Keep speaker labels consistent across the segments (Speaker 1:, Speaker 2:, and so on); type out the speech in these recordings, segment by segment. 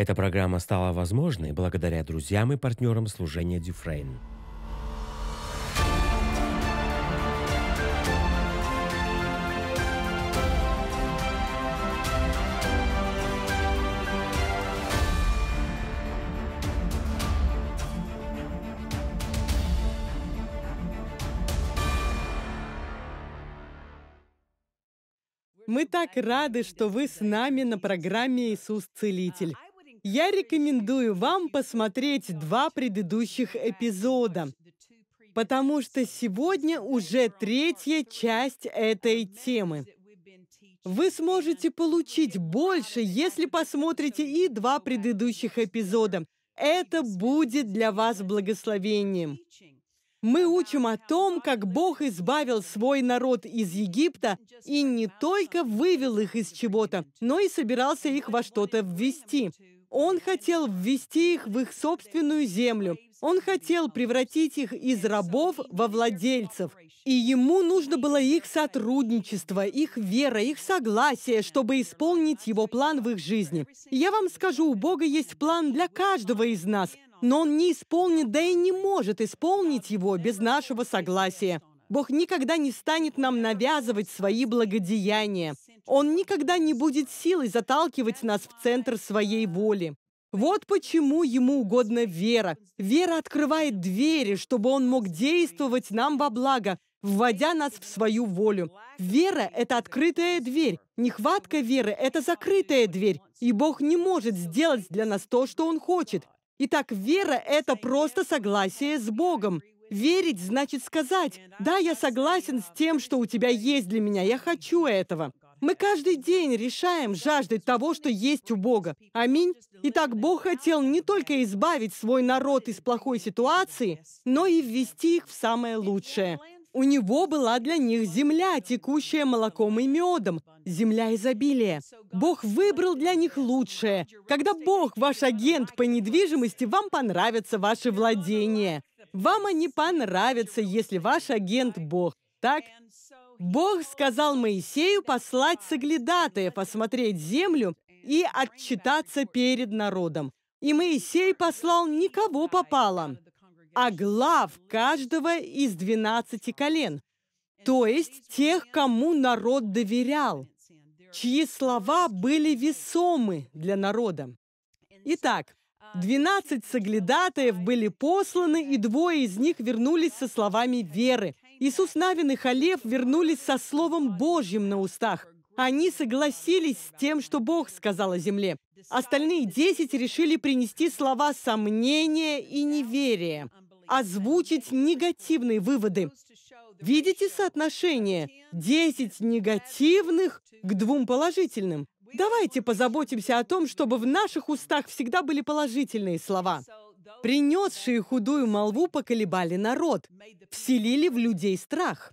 Speaker 1: Эта программа стала возможной благодаря друзьям и партнерам служения Дюфрейн. Мы так рады, что вы с нами на программе «Иисус Целитель». Я рекомендую вам посмотреть два предыдущих эпизода, потому что сегодня уже третья часть этой темы. Вы сможете получить больше, если посмотрите и два предыдущих эпизода. Это будет для вас благословением. Мы учим о том, как Бог избавил свой народ из Египта и не только вывел их из чего-то, но и собирался их во что-то ввести. Он хотел ввести их в их собственную землю. Он хотел превратить их из рабов во владельцев. И ему нужно было их сотрудничество, их вера, их согласие, чтобы исполнить его план в их жизни. Я вам скажу, у Бога есть план для каждого из нас, но он не исполнит, да и не может исполнить его без нашего согласия. Бог никогда не станет нам навязывать свои благодеяния. Он никогда не будет силой заталкивать нас в центр своей воли. Вот почему ему угодна вера. Вера открывает двери, чтобы он мог действовать нам во благо, вводя нас в свою волю. Вера — это открытая дверь. Нехватка веры — это закрытая дверь. И Бог не может сделать для нас то, что Он хочет. Итак, вера — это просто согласие с Богом. Верить значит сказать, «Да, я согласен с тем, что у тебя есть для меня, я хочу этого». Мы каждый день решаем жаждать того, что есть у Бога. Аминь. Итак, Бог хотел не только избавить свой народ из плохой ситуации, но и ввести их в самое лучшее. У него была для них земля, текущая молоком и медом, земля изобилия. Бог выбрал для них лучшее. Когда Бог ваш агент по недвижимости, вам понравятся ваши владения. Вам они понравятся, если ваш агент Бог. Так? Бог сказал Моисею послать соглядатаев осмотреть землю и отчитаться перед народом. И Моисей послал никого попало, а глав каждого из двенадцати колен, то есть тех, кому народ доверял, чьи слова были весомы для народа. Итак, двенадцать соглядатаев были посланы, и двое из них вернулись со словами веры, Иисус Навин и а Халев вернулись со Словом Божьим на устах. Они согласились с тем, что Бог сказал о земле. Остальные десять решили принести слова сомнения и неверия, озвучить негативные выводы. Видите соотношение? Десять негативных к двум положительным. Давайте позаботимся о том, чтобы в наших устах всегда были положительные слова принесшие худую молву, поколебали народ, вселили в людей страх.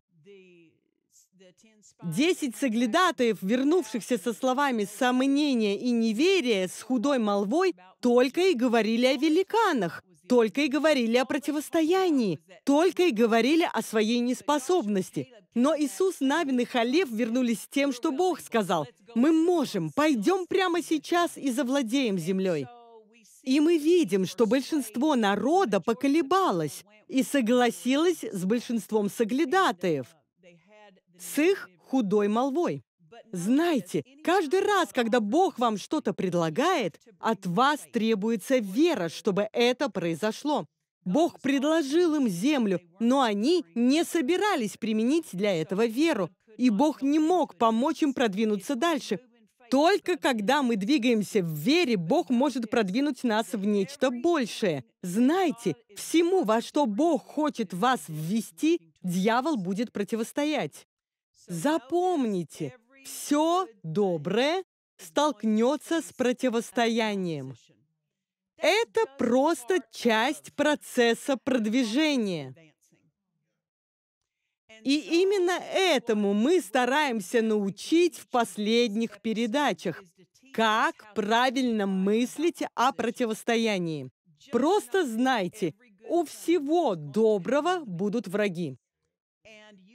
Speaker 1: Десять соглядатаев, вернувшихся со словами сомнения и неверия с худой молвой, только и говорили о великанах, только и говорили о противостоянии, только и говорили о своей неспособности. Но Иисус, Навин и Халев вернулись с тем, что Бог сказал. «Мы можем, пойдем прямо сейчас и завладеем землей». И мы видим, что большинство народа поколебалось и согласилось с большинством соглядатаев, с их худой молвой. Знайте, каждый раз, когда Бог вам что-то предлагает, от вас требуется вера, чтобы это произошло. Бог предложил им землю, но они не собирались применить для этого веру, и Бог не мог помочь им продвинуться дальше, только когда мы двигаемся в вере, Бог может продвинуть нас в нечто большее. Знайте, всему, во что Бог хочет вас ввести, дьявол будет противостоять. Запомните, все доброе столкнется с противостоянием. Это просто часть процесса продвижения. И именно этому мы стараемся научить в последних передачах, как правильно мыслить о противостоянии. Просто знайте, у всего доброго будут враги.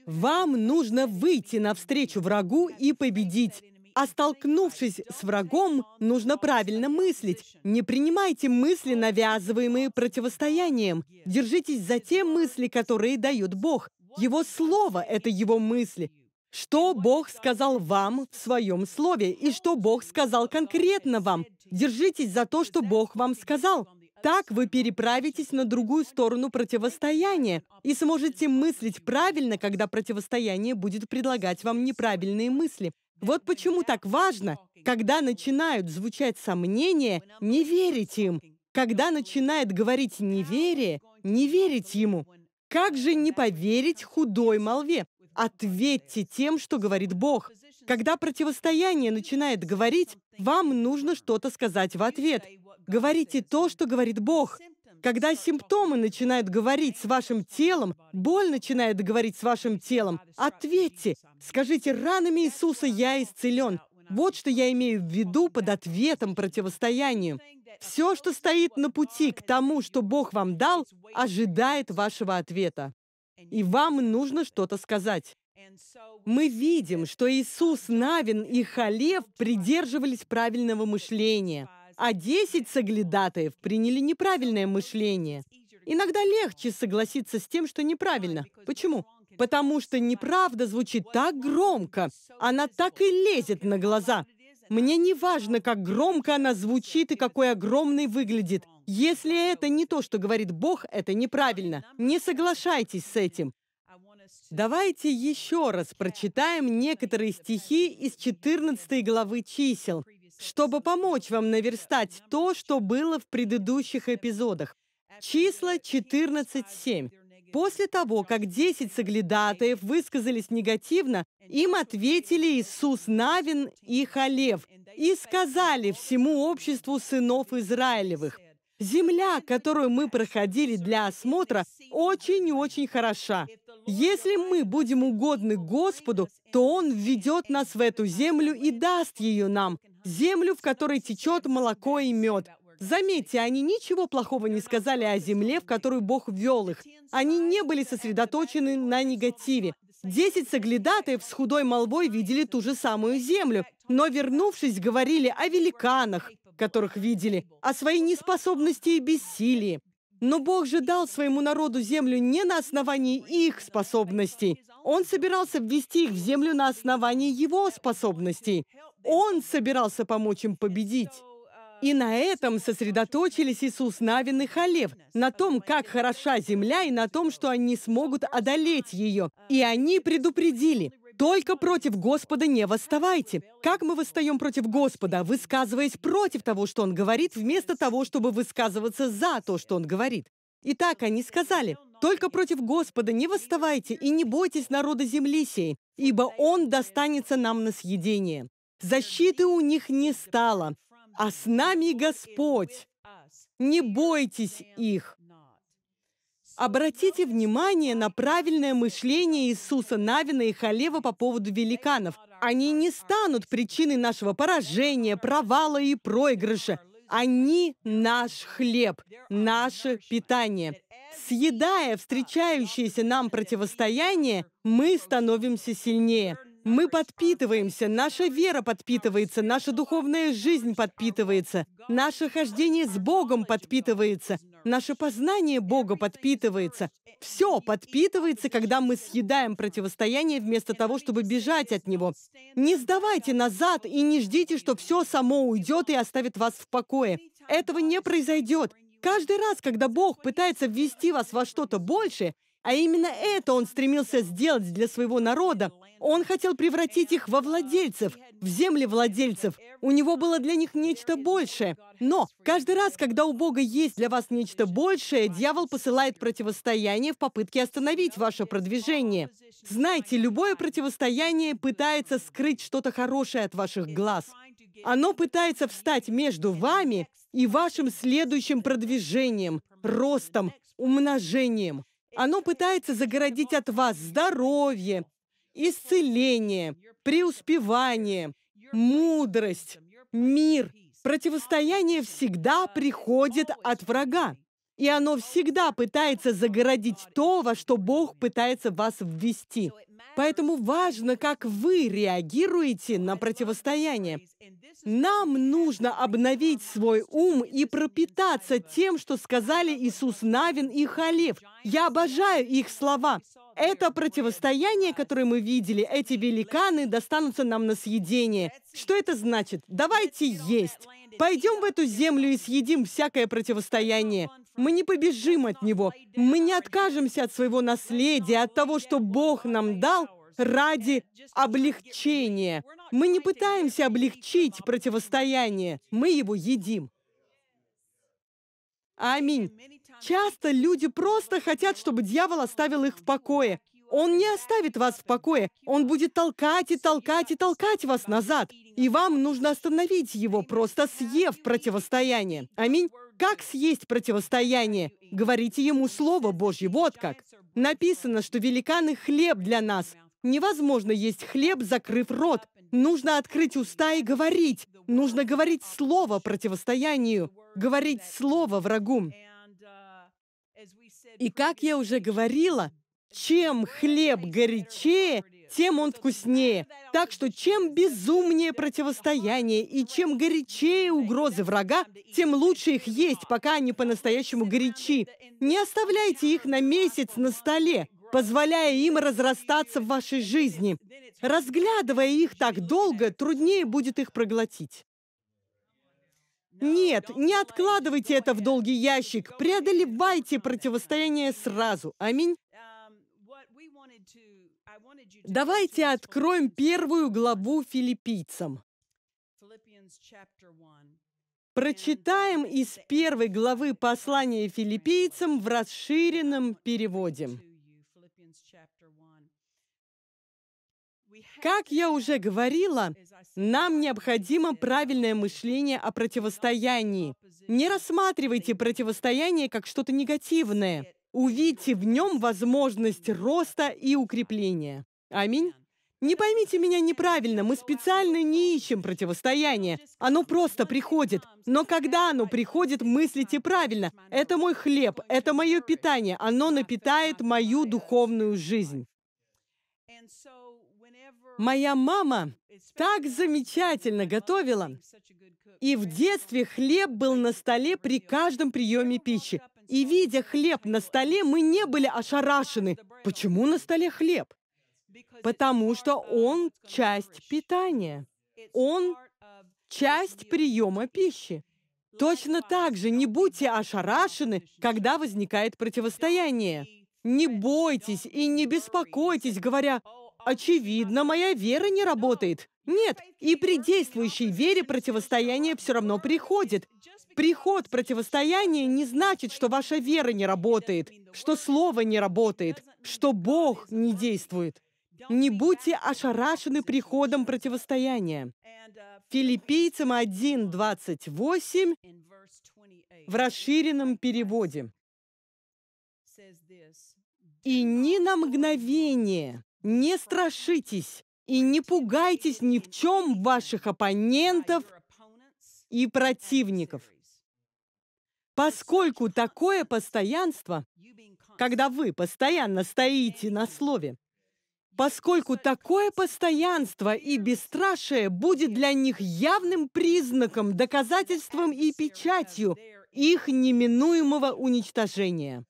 Speaker 1: Вам нужно выйти навстречу врагу и победить. А столкнувшись с врагом, нужно правильно мыслить. Не принимайте мысли, навязываемые противостоянием. Держитесь за те мысли, которые дает Бог. Его слово – это его мысли. Что Бог сказал вам в своем слове и что Бог сказал конкретно вам. Держитесь за то, что Бог вам сказал. Так вы переправитесь на другую сторону противостояния и сможете мыслить правильно, когда противостояние будет предлагать вам неправильные мысли. Вот почему так важно, когда начинают звучать сомнения, не верить им. Когда начинает говорить неверие, не верить ему. Как же не поверить худой молве? Ответьте тем, что говорит Бог. Когда противостояние начинает говорить, вам нужно что-то сказать в ответ. Говорите то, что говорит Бог. Когда симптомы начинают говорить с вашим телом, боль начинает говорить с вашим телом, ответьте, скажите, ранами Иисуса я исцелен. Вот что я имею в виду под ответом противостояния. Все, что стоит на пути к тому, что Бог вам дал, ожидает вашего ответа. И вам нужно что-то сказать. Мы видим, что Иисус, Навин и Халев придерживались правильного мышления, а десять соглядатаев приняли неправильное мышление. Иногда легче согласиться с тем, что неправильно. Почему? потому что неправда звучит так громко, она так и лезет на глаза. Мне не важно, как громко она звучит и какой огромной выглядит. Если это не то, что говорит Бог, это неправильно. Не соглашайтесь с этим. Давайте еще раз прочитаем некоторые стихи из 14 главы чисел, чтобы помочь вам наверстать то, что было в предыдущих эпизодах. Числа 14.7. После того, как десять соглядатаев высказались негативно, им ответили Иисус Навин и Халев и сказали всему обществу сынов Израилевых, «Земля, которую мы проходили для осмотра, очень-очень хороша. Если мы будем угодны Господу, то Он введет нас в эту землю и даст ее нам, землю, в которой течет молоко и мед, Заметьте, они ничего плохого не сказали о земле, в которую Бог ввел их. Они не были сосредоточены на негативе. Десять соглядатаев с худой молвой видели ту же самую землю, но, вернувшись, говорили о великанах, которых видели, о своей неспособности и бессилии. Но Бог же дал своему народу землю не на основании их способностей. Он собирался ввести их в землю на основании его способностей. Он собирался помочь им победить. И на этом сосредоточились Иисус Навин и Халев, на том, как хороша земля, и на том, что они смогут одолеть ее. И они предупредили, только против Господа не восставайте. Как мы восстаем против Господа, высказываясь против того, что Он говорит, вместо того, чтобы высказываться за то, что Он говорит? Итак, они сказали, «Только против Господа не восставайте и не бойтесь народа земли сей, ибо Он достанется нам на съедение». Защиты у них не стало а с нами Господь. Не бойтесь их. Обратите внимание на правильное мышление Иисуса Навина и Халева по поводу великанов. Они не станут причиной нашего поражения, провала и проигрыша. Они наш хлеб, наше питание. Съедая встречающееся нам противостояние, мы становимся сильнее. Мы подпитываемся, наша вера подпитывается, наша духовная жизнь подпитывается, наше хождение с Богом подпитывается, наше познание Бога подпитывается. Все подпитывается, когда мы съедаем противостояние вместо того, чтобы бежать от него. Не сдавайте назад и не ждите, что все само уйдет и оставит вас в покое. Этого не произойдет. Каждый раз, когда Бог пытается ввести вас во что-то большее, а именно это он стремился сделать для своего народа. Он хотел превратить их во владельцев, в земли владельцев. У него было для них нечто большее. Но каждый раз, когда у Бога есть для вас нечто большее, дьявол посылает противостояние в попытке остановить ваше продвижение. Знаете, любое противостояние пытается скрыть что-то хорошее от ваших глаз. Оно пытается встать между вами и вашим следующим продвижением, ростом, умножением. Оно пытается загородить от вас здоровье, исцеление, преуспевание, мудрость, мир. Противостояние всегда приходит от врага. И оно всегда пытается загородить то, во что Бог пытается вас ввести. Поэтому важно, как вы реагируете на противостояние. Нам нужно обновить свой ум и пропитаться тем, что сказали Иисус Навин и Халев. Я обожаю их слова. Это противостояние, которое мы видели, эти великаны достанутся нам на съедение. Что это значит? Давайте есть. Пойдем в эту землю и съедим всякое противостояние. Мы не побежим от него. Мы не откажемся от своего наследия, от того, что Бог нам дал ради облегчения. Мы не пытаемся облегчить противостояние. Мы его едим. Аминь. Часто люди просто хотят, чтобы дьявол оставил их в покое. Он не оставит вас в покое. Он будет толкать и толкать и толкать вас назад. И вам нужно остановить его, просто съев противостояние. Аминь. Как съесть противостояние? Говорите ему Слово Божье, вот как. Написано, что великаны хлеб для нас. Невозможно есть хлеб, закрыв рот. Нужно открыть уста и говорить. Нужно говорить слово противостоянию, говорить слово врагу. И как я уже говорила, чем хлеб горячее, тем он вкуснее. Так что чем безумнее противостояние и чем горячее угрозы врага, тем лучше их есть, пока они по-настоящему горячи. Не оставляйте их на месяц на столе, позволяя им разрастаться в вашей жизни. Разглядывая их так долго, труднее будет их проглотить. Нет, не откладывайте это в долгий ящик. Преодолевайте противостояние сразу. Аминь. Давайте откроем первую главу филиппийцам. Прочитаем из первой главы послания филиппийцам в расширенном переводе. Как я уже говорила, нам необходимо правильное мышление о противостоянии. Не рассматривайте противостояние как что-то негативное. Увидьте в нем возможность роста и укрепления. Аминь. Не поймите меня неправильно, мы специально не ищем противостояние. Оно просто приходит. Но когда оно приходит, мыслите правильно. Это мой хлеб, это мое питание, оно напитает мою духовную жизнь. Моя мама так замечательно готовила. И в детстве хлеб был на столе при каждом приеме пищи. И видя хлеб на столе, мы не были ошарашены. Почему на столе хлеб? Потому что он часть питания. Он часть приема пищи. Точно так же не будьте ошарашены, когда возникает противостояние. Не бойтесь и не беспокойтесь, говоря, «Очевидно, моя вера не работает». Нет, и при действующей вере противостояние все равно приходит. Приход противостояния не значит, что ваша вера не работает, что слово не работает, что Бог не действует. Не будьте ошарашены приходом противостояния. Филиппийцам 1.28 в расширенном переводе. «И ни на мгновение не страшитесь и не пугайтесь ни в чем ваших оппонентов и противников, Поскольку такое постоянство, когда вы постоянно стоите на слове, поскольку такое постоянство и бесстрашие будет для них явным признаком, доказательством и печатью их неминуемого уничтожения.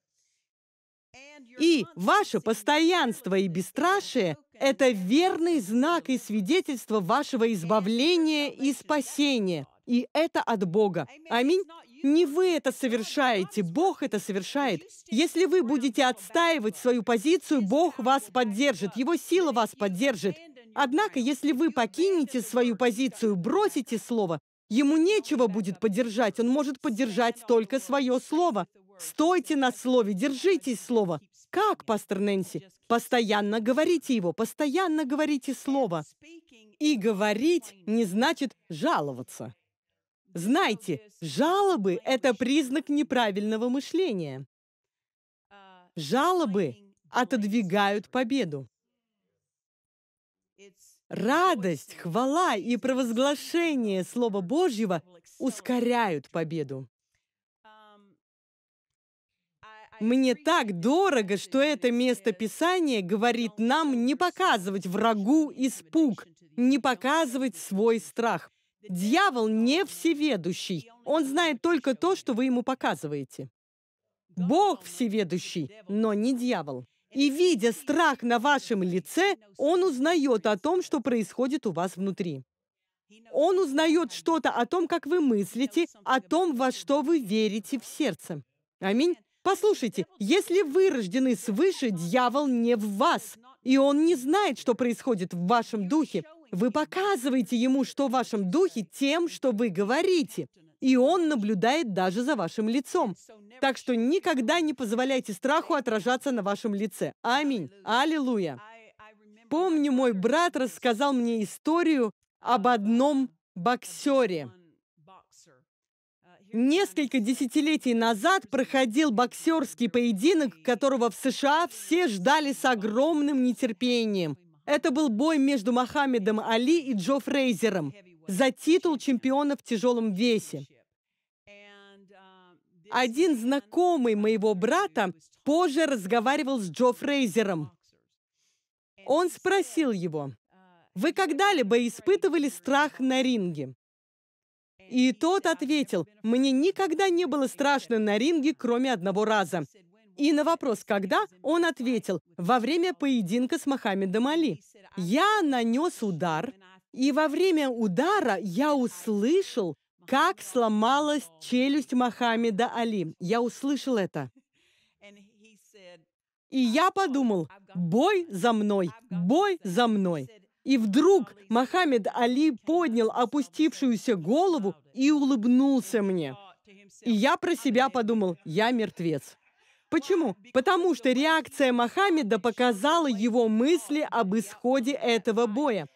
Speaker 1: И ваше постоянство и бесстрашие – это верный знак и свидетельство вашего избавления и спасения. И это от Бога. Аминь. Не вы это совершаете, Бог это совершает. Если вы будете отстаивать свою позицию, Бог вас поддержит, Его сила вас поддержит. Однако, если вы покинете свою позицию, бросите слово, ему нечего будет поддержать, он может поддержать только свое слово. Стойте на слове, держитесь слова. Как, пастор Нэнси? Постоянно говорите его, постоянно говорите слово. И говорить не значит жаловаться. Знайте, жалобы – это признак неправильного мышления. Жалобы отодвигают победу. Радость, хвала и провозглашение Слова Божьего ускоряют победу. Мне так дорого, что это место Писания говорит нам не показывать врагу испуг, не показывать свой страх. Дьявол не всеведущий. Он знает только то, что вы ему показываете. Бог всеведущий, но не дьявол. И видя страх на вашем лице, он узнает о том, что происходит у вас внутри. Он узнает что-то о том, как вы мыслите, о том, во что вы верите в сердце. Аминь. Послушайте, если вы рождены свыше, дьявол не в вас, и он не знает, что происходит в вашем духе. Вы показываете ему, что в вашем духе, тем, что вы говорите. И он наблюдает даже за вашим лицом. Так что никогда не позволяйте страху отражаться на вашем лице. Аминь. Аллилуйя. Помню, мой брат рассказал мне историю об одном боксере. Несколько десятилетий назад проходил боксерский поединок, которого в США все ждали с огромным нетерпением. Это был бой между Мохаммедом Али и Джо Фрейзером за титул чемпиона в тяжелом весе. Один знакомый моего брата позже разговаривал с Джо Фрейзером. Он спросил его, «Вы когда-либо испытывали страх на ринге?» И тот ответил, «Мне никогда не было страшно на ринге, кроме одного раза. И на вопрос «когда?» он ответил «во время поединка с Мохаммедом Али». Я нанес удар, и во время удара я услышал, как сломалась челюсть Мохаммеда Али. Я услышал это. И я подумал, бой за мной, бой за мной. И вдруг Мохаммед Али поднял опустившуюся голову и улыбнулся мне. И я про себя подумал, я мертвец. Почему? Потому что реакция Мохаммеда показала его мысли об исходе этого боя.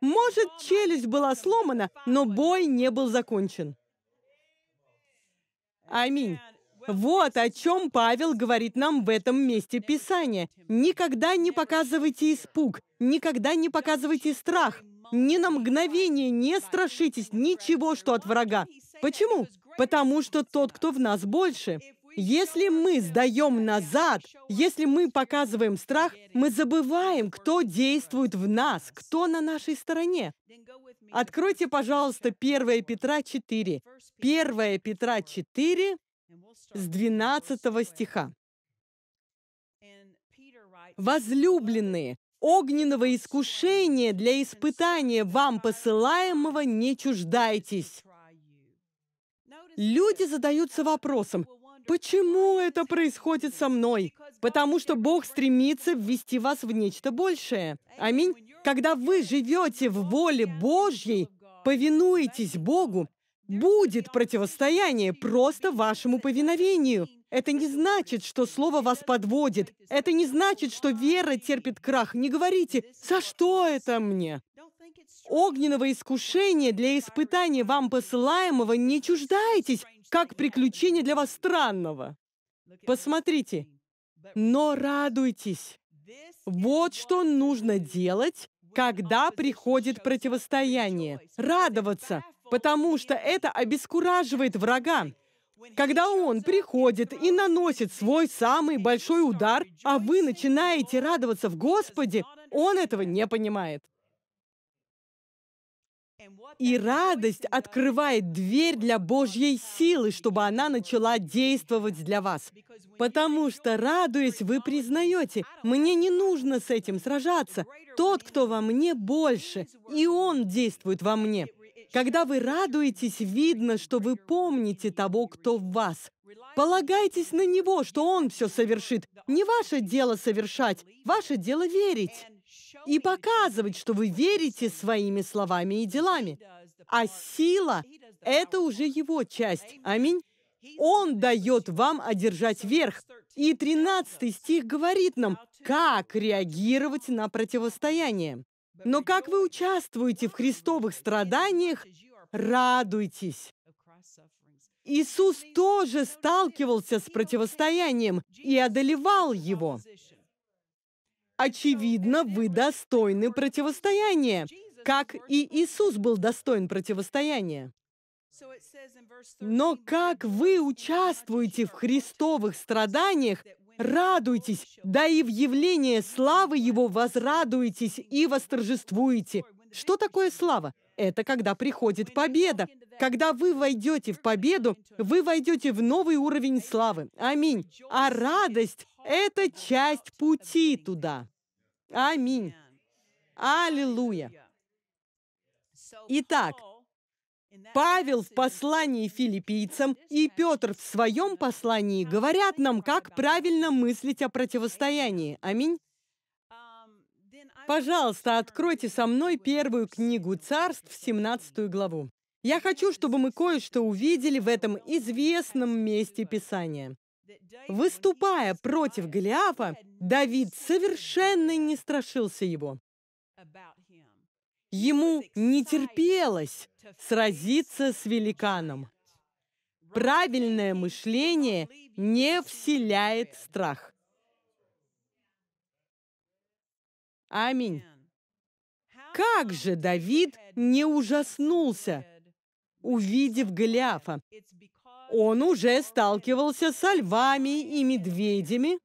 Speaker 1: Может, челюсть была сломана, но бой не был закончен. Аминь. Вот о чем Павел говорит нам в этом месте Писания. Никогда не показывайте испуг, никогда не показывайте страх, ни на мгновение не страшитесь ничего, что от врага. Почему? Потому что тот, кто в нас больше. Если мы сдаем назад, если мы показываем страх, мы забываем, кто действует в нас, кто на нашей стороне. Откройте, пожалуйста, 1 Петра 4. 1 Петра 4 с 12 стиха. «Возлюбленные, огненного искушения для испытания вам посылаемого не чуждайтесь». Люди задаются вопросом, Почему это происходит со мной? Потому что Бог стремится ввести вас в нечто большее. Аминь. Когда вы живете в воле Божьей, повинуетесь Богу, будет противостояние просто вашему повиновению. Это не значит, что слово вас подводит. Это не значит, что вера терпит крах. Не говорите, «За что это мне?» Огненного искушения для испытания вам посылаемого не чуждайтесь, как приключение для вас странного. Посмотрите, но радуйтесь. Вот что нужно делать, когда приходит противостояние. Радоваться, потому что это обескураживает врага. Когда он приходит и наносит свой самый большой удар, а вы начинаете радоваться в Господе, он этого не понимает. И радость открывает дверь для Божьей силы, чтобы она начала действовать для вас. Потому что, радуясь, вы признаете, мне не нужно с этим сражаться. Тот, кто во мне больше, и он действует во мне. Когда вы радуетесь, видно, что вы помните того, кто в вас. Полагайтесь на него, что он все совершит. Не ваше дело совершать, ваше дело верить и показывать, что вы верите своими словами и делами. А сила – это уже его часть. Аминь. Он дает вам одержать верх. И 13 стих говорит нам, как реагировать на противостояние. Но как вы участвуете в христовых страданиях, радуйтесь. Иисус тоже сталкивался с противостоянием и одолевал его. Очевидно, вы достойны противостояния, как и Иисус был достоин противостояния. Но как вы участвуете в христовых страданиях, радуйтесь, да и в явление славы Его возрадуйтесь и восторжествуете. Что такое слава? Это когда приходит победа. Когда вы войдете в победу, вы войдете в новый уровень славы. Аминь. А радость – это часть пути туда. Аминь. Аллилуйя. Итак, Павел в послании филиппийцам и Петр в своем послании говорят нам, как правильно мыслить о противостоянии. Аминь. Um, Пожалуйста, um, откройте со мной первую книгу царств, 17 главу. Я хочу, чтобы мы кое-что увидели в этом известном месте Писания. Выступая против Голиафа, Давид совершенно не страшился его. Ему не терпелось сразиться с великаном. Правильное мышление не вселяет страх. Аминь. Как же Давид не ужаснулся, увидев Голиафа? он уже сталкивался со львами и медведями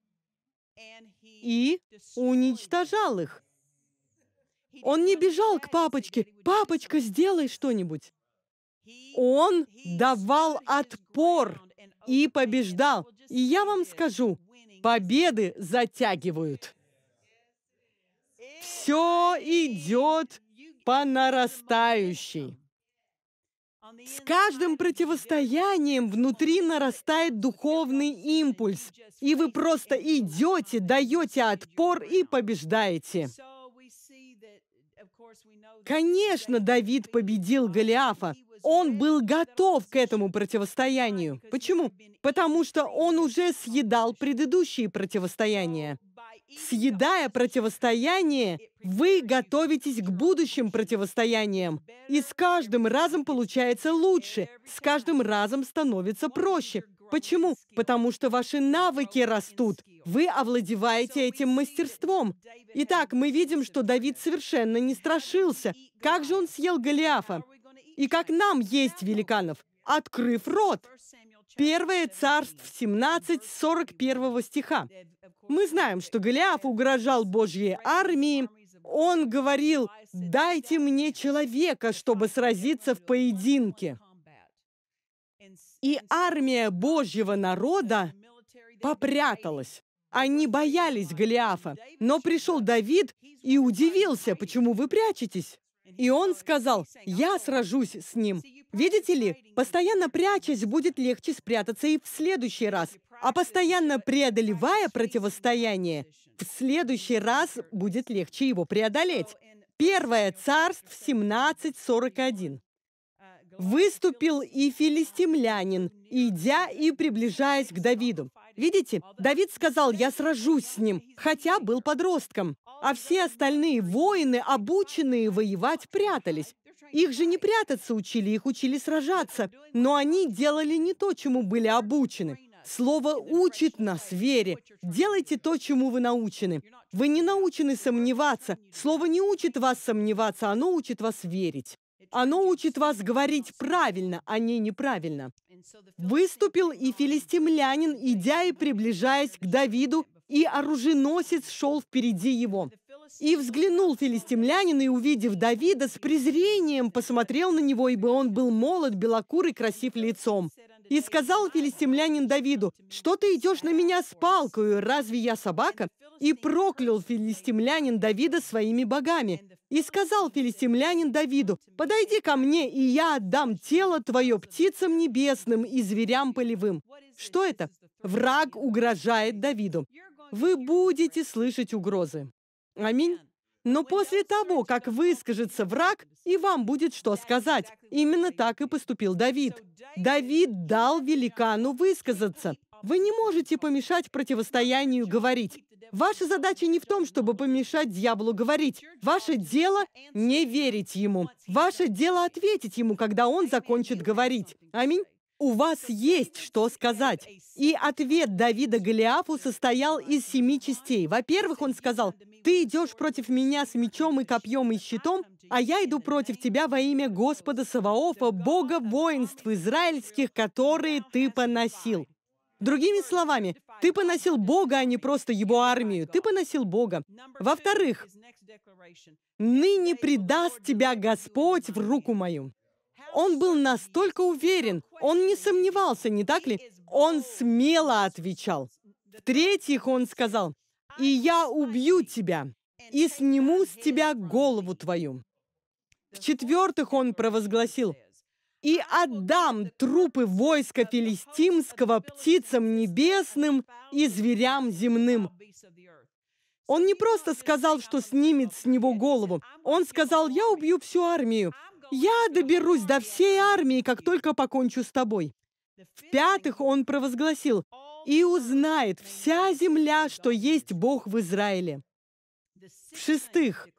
Speaker 1: и уничтожал их. Он не бежал к папочке. «Папочка, сделай что-нибудь!» Он давал отпор и побеждал. И я вам скажу, победы затягивают. Все идет по нарастающей. С каждым противостоянием внутри нарастает духовный импульс, и вы просто идете, даете отпор и побеждаете. Конечно, Давид победил Голиафа. Он был готов к этому противостоянию. Почему? Потому что он уже съедал предыдущие противостояния съедая противостояние, вы готовитесь к будущим противостояниям. И с каждым разом получается лучше, с каждым разом становится проще. Почему? Потому что ваши навыки растут. Вы овладеваете этим мастерством. Итак, мы видим, что Давид совершенно не страшился. Как же он съел Голиафа? И как нам есть великанов? Открыв рот. Первое царств 17, 41 стиха. Мы знаем, что Голиаф угрожал Божьей армии. Он говорил, дайте мне человека, чтобы сразиться в поединке. И армия Божьего народа попряталась. Они боялись Голиафа. Но пришел Давид и удивился, почему вы прячетесь. И он сказал, я сражусь с ним. Видите ли, постоянно прячась, будет легче спрятаться и в следующий раз. А постоянно преодолевая противостояние, в следующий раз будет легче его преодолеть. Первое царств 17.41. «Выступил и филистимлянин, идя и приближаясь к Давиду». Видите, Давид сказал, «Я сражусь с ним», хотя был подростком. А все остальные воины, обученные воевать, прятались. Их же не прятаться учили, их учили сражаться. Но они делали не то, чему были обучены. Слово учит нас вере. Делайте то, чему вы научены. Вы не научены сомневаться. Слово не учит вас сомневаться, оно учит вас верить. Оно учит вас говорить правильно, а не неправильно. Выступил и филистимлянин, идя и приближаясь к Давиду, и оруженосец шел впереди его. И взглянул филистимлянин, и, увидев Давида, с презрением посмотрел на него, ибо он был молод, белокурый, красив лицом. И сказал филистимлянин Давиду, «Что ты идешь на меня с палкою? Разве я собака?» И проклял филистимлянин Давида своими богами. И сказал филистимлянин Давиду, «Подойди ко мне, и я отдам тело твое птицам небесным и зверям полевым». Что это? Враг угрожает Давиду. Вы будете слышать угрозы. Аминь. Но после того, как выскажется враг, и вам будет что сказать. Именно так и поступил Давид. Давид дал великану высказаться. Вы не можете помешать противостоянию говорить. Ваша задача не в том, чтобы помешать дьяволу говорить. Ваше дело — не верить ему. Ваше дело — ответить ему, когда он закончит говорить. Аминь. У вас есть что сказать. И ответ Давида Голиафу состоял из семи частей. Во-первых, он сказал, ты идешь против меня с мечом и копьем и щитом, а я иду против тебя во имя Господа Саваофа, Бога воинств израильских, которые ты поносил. Другими словами, ты поносил Бога, а не просто его армию. Ты поносил Бога. Во-вторых, «Ныне предаст тебя Господь в руку мою». Он был настолько уверен, он не сомневался, не так ли? Он смело отвечал. В-третьих, он сказал, и я убью тебя, и сниму с тебя голову твою». В-четвертых, он провозгласил, «И отдам трупы войска филистимского птицам небесным и зверям земным». Он не просто сказал, что снимет с него голову. Он сказал, «Я убью всю армию. Я доберусь до всей армии, как только покончу с тобой». В-пятых, он провозгласил, и узнает вся земля, что есть Бог в Израиле. В-шестых,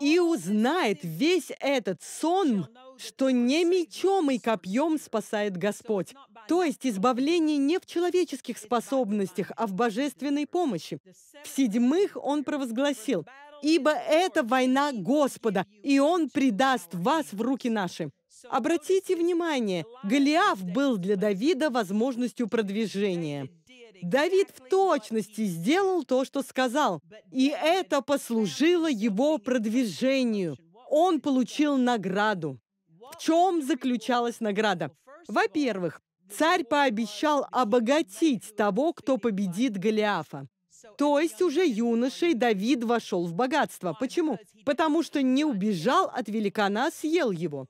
Speaker 1: и узнает весь этот сон, что не мечом и копьем спасает Господь. То есть избавление не в человеческих способностях, а в божественной помощи. В-седьмых, он провозгласил, «Ибо это война Господа, и Он предаст вас в руки наши». Обратите внимание, Голиаф был для Давида возможностью продвижения. Давид в точности сделал то, что сказал, и это послужило его продвижению. Он получил награду. В чем заключалась награда? Во-первых, царь пообещал обогатить того, кто победит Голиафа. То есть уже юношей Давид вошел в богатство. Почему? Потому что не убежал от великана, а съел его.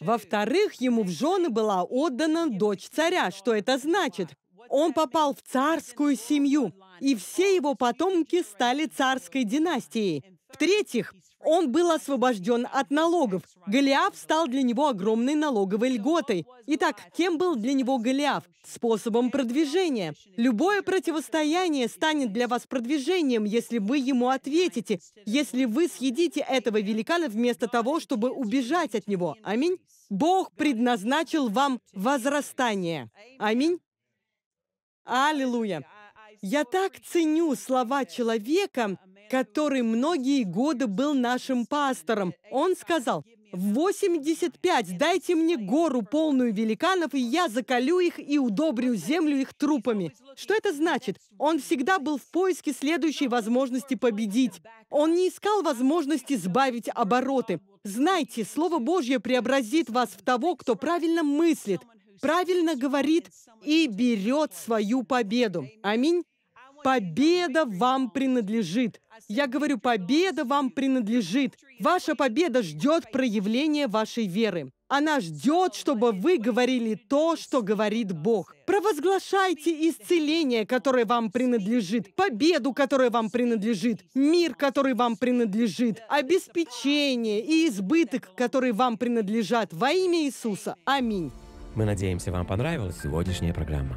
Speaker 1: Во-вторых, ему в жены была отдана дочь царя. Что это значит? Он попал в царскую семью, и все его потомки стали царской династией. В-третьих, он был освобожден от налогов. Голиаф стал для него огромной налоговой льготой. Итак, кем был для него Голиаф? Способом продвижения. Любое противостояние станет для вас продвижением, если вы ему ответите, если вы съедите этого великана вместо того, чтобы убежать от него. Аминь. Бог предназначил вам возрастание. Аминь. Аллилуйя. Я так ценю слова человека, который многие годы был нашим пастором. Он сказал, «В 85 дайте мне гору, полную великанов, и я закалю их и удобрю землю их трупами». Что это значит? Он всегда был в поиске следующей возможности победить. Он не искал возможности сбавить обороты. Знайте, Слово Божье преобразит вас в того, кто правильно мыслит, правильно говорит и берет свою победу. Аминь. Победа вам принадлежит. Я говорю, победа вам принадлежит. Ваша победа ждет проявления вашей веры. Она ждет, чтобы вы говорили то, что говорит Бог. Провозглашайте исцеление, которое вам принадлежит, победу, которая вам принадлежит, мир, который вам принадлежит, обеспечение и избыток, которые вам принадлежат во имя Иисуса. Аминь. Мы надеемся, вам понравилась сегодняшняя программа.